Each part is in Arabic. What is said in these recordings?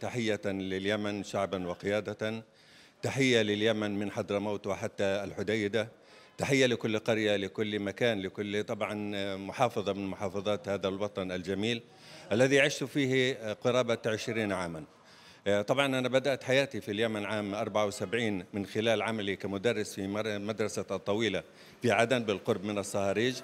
تحية لليمن شعبا وقيادة تحية لليمن من حضرموت وحتى الحديدة تحية لكل قرية لكل مكان لكل طبعا محافظة من محافظات هذا الوطن الجميل الذي عشت فيه قرابة عشرين عاماً آه، طبعا أنا بدأت حياتي في اليمن عام 74 من خلال عملي كمدرس في مدرسة الطويلة في عدن بالقرب من الصهاريج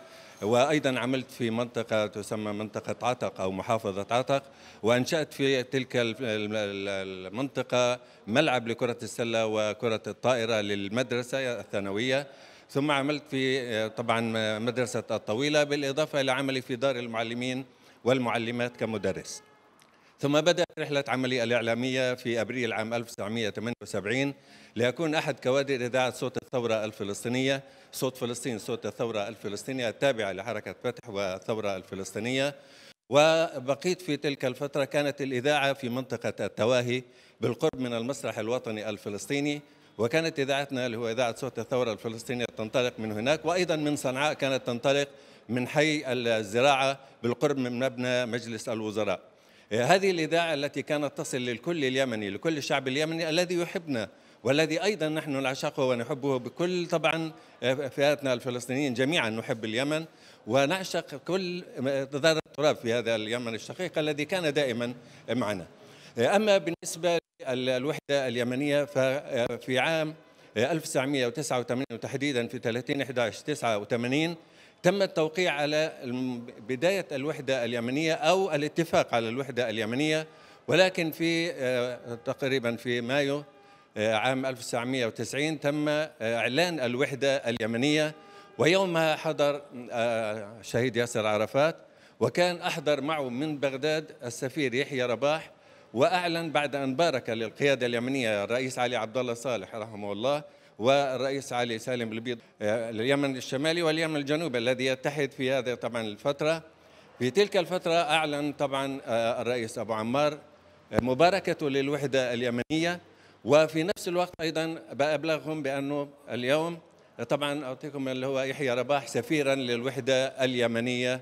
وأيضا عملت في منطقة تسمى منطقة عتق أو محافظة عتق وأنشأت في تلك المنطقة ملعب لكرة السلة وكرة الطائرة للمدرسة الثانوية ثم عملت في آه، طبعا مدرسة الطويلة بالإضافة إلى عملي في دار المعلمين والمعلمات كمدرس ثم بدأت رحلة عملي الإعلامية في أبريل عام 1978 ليكون أحد كوادر إذاعة صوت الثورة الفلسطينية صوت فلسطين صوت الثورة الفلسطينية التابعة لحركة فتح والثورة الفلسطينية وبقيت في تلك الفترة كانت الإذاعة في منطقة التواهي بالقرب من المسرح الوطني الفلسطيني وكانت إذاعتنا اللي هو إذاعة صوت الثورة الفلسطينية تنطلق من هناك وأيضا من صنعاء كانت تنطلق من حي الزراعة بالقرب من مبنى مجلس الوزراء هذه الإذاعة التي كانت تصل للكل اليمني لكل الشعب اليمني الذي يحبنا والذي أيضا نحن نعشقه ونحبه بكل طبعا آه، فئاتنا الفلسطينيين جميعا نحب اليمن ونعشق كل ذات التراب في هذا اليمن الشقيق الذي كان دائما معنا آه، أما بالنسبة للوحدة اليمنية ففي آه، عام 1989 وتحديدا في 30 11 89 تم التوقيع على بداية الوحدة اليمنية أو الاتفاق على الوحدة اليمنية ولكن في آه، تقريبا في مايو آه، عام 1990 تم آه، إعلان الوحدة اليمنية ويومها حضر الشهيد ياسر عرفات وكان أحضر معه من بغداد السفير يحيى رباح وأعلن بعد أن بارك للقيادة اليمنية الرئيس علي عبد الله صالح رحمه الله والرئيس علي سالم البيض اليمن آه، الشمالي واليمن الجنوبي الذي يتحد في هذه طبعا الفترة في تلك الفترة أعلن طبعا آه، الرئيس أبو عمار آه، مباركته للوحدة اليمنية وفي نفس الوقت أيضا بأبلغهم بأنه اليوم طبعا أعطيكم اللي هو يحيى رباح سفيرا للوحدة اليمنية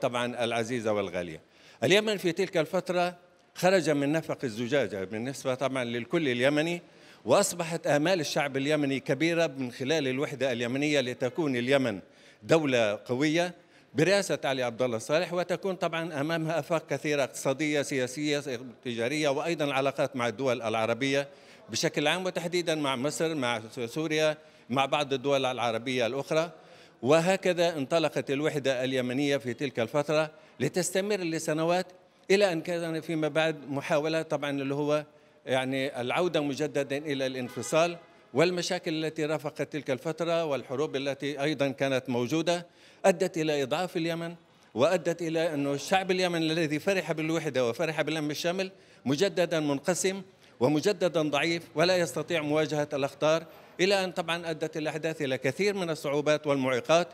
طبعا العزيزة والغالية اليمن في تلك الفترة خرج من نفق الزجاجة بالنسبة طبعا للكل اليمني واصبحت امال الشعب اليمني كبيره من خلال الوحده اليمنيه لتكون اليمن دوله قويه برئاسه علي عبد الله صالح وتكون طبعا امامها افاق كثيره اقتصاديه سياسيه تجاريه وايضا العلاقات مع الدول العربيه بشكل عام وتحديدا مع مصر مع سوريا مع بعض الدول العربيه الاخرى وهكذا انطلقت الوحده اليمنيه في تلك الفتره لتستمر لسنوات الى ان كان فيما بعد محاوله طبعا اللي هو يعني العودة مجددا إلى الانفصال والمشاكل التي رافقت تلك الفترة والحروب التي أيضا كانت موجودة أدت إلى إضعاف اليمن وأدت إلى أن الشعب اليمني الذي فرح بالوحدة وفرح بالأمن الشامل مجددا منقسم ومجددا ضعيف ولا يستطيع مواجهة الأخطار إلى أن طبعا أدت الأحداث إلى كثير من الصعوبات والمعيقات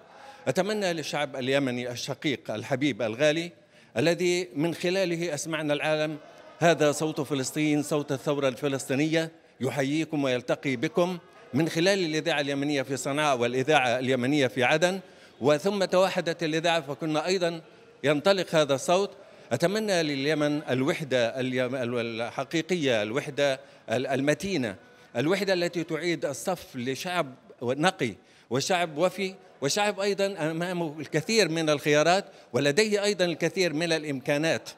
أتمنى للشعب اليمني الشقيق الحبيب الغالي الذي من خلاله أسمعنا العالم هذا صوت فلسطين صوت الثورة الفلسطينية يحييكم ويلتقي بكم من خلال الإذاعة اليمنية في صنعاء والإذاعة اليمنية في عدن وثم توحدت الإذاعة فكنا أيضا ينطلق هذا الصوت أتمنى لليمن الوحدة الحقيقية الوحدة المتينة الوحدة التي تعيد الصف لشعب نقي وشعب وفي وشعب أيضا أمامه الكثير من الخيارات ولديه أيضا الكثير من الإمكانات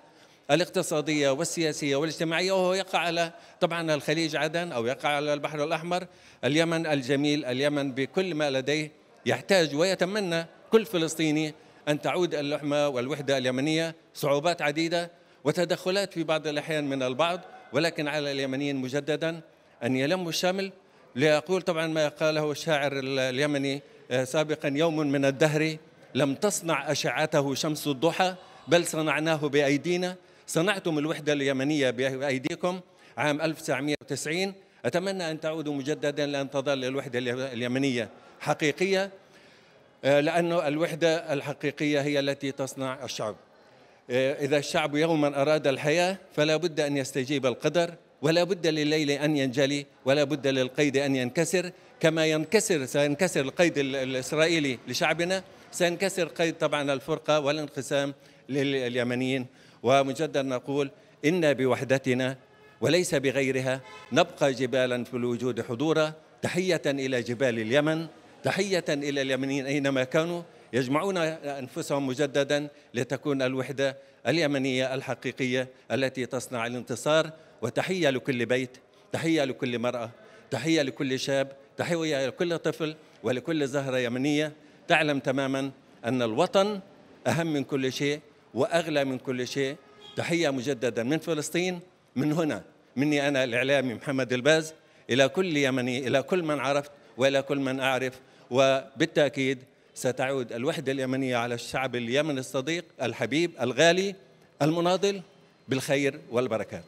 الاقتصادية والسياسية والاجتماعية وهو يقع على طبعا الخليج عدن أو يقع على البحر الأحمر اليمن الجميل اليمن بكل ما لديه يحتاج ويتمنى كل فلسطيني أن تعود اللحمة والوحدة اليمنية صعوبات عديدة وتدخلات في بعض الأحيان من البعض ولكن على اليمنيين مجددا أن يلموا الشمل ليقول طبعا ما قاله الشاعر اليمني آه، سابقا يوم من الدهر لم تصنع أشعته شمس الضحى بل صنعناه بأيدينا صنعتم الوحدة اليمنية بأيديكم عام 1990 أتمنى أن تعودوا مجددا لأن تظل الوحدة اليمنية حقيقية آه، لأن الوحدة الحقيقية هي التي تصنع الشعب آه، إذا الشعب يوما أراد الحياة فلا بد أن يستجيب القدر ولا بد لليل أن ينجلي ولا بد للقيد أن ينكسر كما ينكسر سينكسر القيد الإسرائيلي لشعبنا سينكسر قيد طبعا الفرقة والانقسام لليمنيين ومجددا نقول إنا بوحدتنا وليس بغيرها نبقى جبالا في الوجود حضورا تحية إلى جبال اليمن تحية إلى اليمنيين أينما كانوا يجمعون أنفسهم مجددا لتكون الوحدة اليمنية الحقيقية التي تصنع الانتصار وتحية لكل بيت تحية لكل مرأة تحية لكل شاب تحية لكل طفل ولكل زهرة يمنية تعلم تماما أن الوطن أهم من كل شيء واغلى من كل شيء تحيه مجددا من فلسطين من هنا مني انا الاعلامي محمد الباز الى كل يمني الى كل من عرفت والى كل من اعرف وبالتاكيد ستعود الوحده اليمنيه على الشعب اليمني الصديق الحبيب الغالي المناضل بالخير والبركات